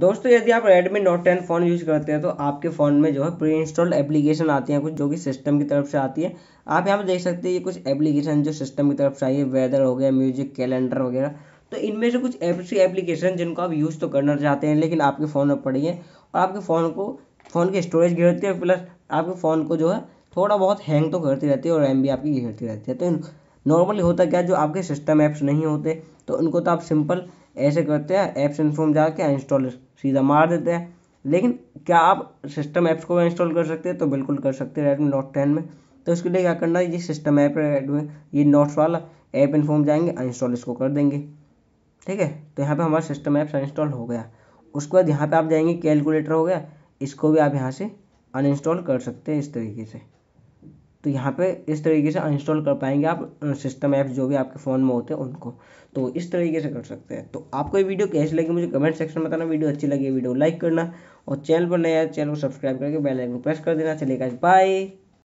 दोस्तों यदि आप Redmi Note 10 फ़ोन यूज़ करते हैं तो आपके फ़ोन में जो है प्री इंस्टॉल्ड एप्लीकेशन आती हैं कुछ जो कि सिस्टम की तरफ से आती है आप यहाँ पर देख सकते हैं ये कुछ एप्लीकेशन जो सिस्टम की तरफ से आई है वेदर हो गया म्यूजिक कैलेंडर वगैरह तो इनमें से कुछ ऐसी एप्लीकेशन जिनको आप यूज़ तो करना चाहते हैं लेकिन आपके फ़ोन में पड़ी है और आपके फ़ोन को फ़ोन की स्टोरेज घेरती है प्लस आपके फ़ोन को जो है थोड़ा बहुत हैंग तो करती रहती है और रैम भी आपकी घेरती रहती है तो नॉर्मली होता क्या जो आपके सिस्टम ऐप्स नहीं होते तो उनको तो आप सिंपल ऐसे करते हैं ऐप्स इन्फॉर्म जाके इंस्टॉल सीधा मार देते हैं लेकिन क्या आप सिस्टम ऐप्स को इंस्टॉल कर सकते हैं तो बिल्कुल कर सकते हैं रेडमी नोट टेन में तो इसके लिए क्या करना है ये सिस्टम ऐप रेडमी ये नोट्स वाला ऐप इन्फॉर्म जाएंगे इंस्टॉल इसको कर देंगे ठीक है तो यहाँ पे हमारा सिस्टम ऐप्स इंस्टॉल हो गया उसके बाद यहाँ पे आप जाएंगे कैलकुलेटर हो गया इसको भी आप यहाँ से अनइंस्टॉल कर सकते हैं इस तरीके से तो यहाँ पे इस तरीके से अनइंस्टॉल कर पाएंगे आप सिस्टम ऐप्स जो भी आपके फ़ोन में होते हैं उनको तो इस तरीके से कर सकते हैं तो आपको ये वीडियो कैसी लगी मुझे कमेंट सेक्शन में बताना वीडियो अच्छी लगी वीडियो लाइक करना और चैनल पर नया चैनल को सब्सक्राइब करके बेल आइकन प्रेस कर देना चलेगा बाय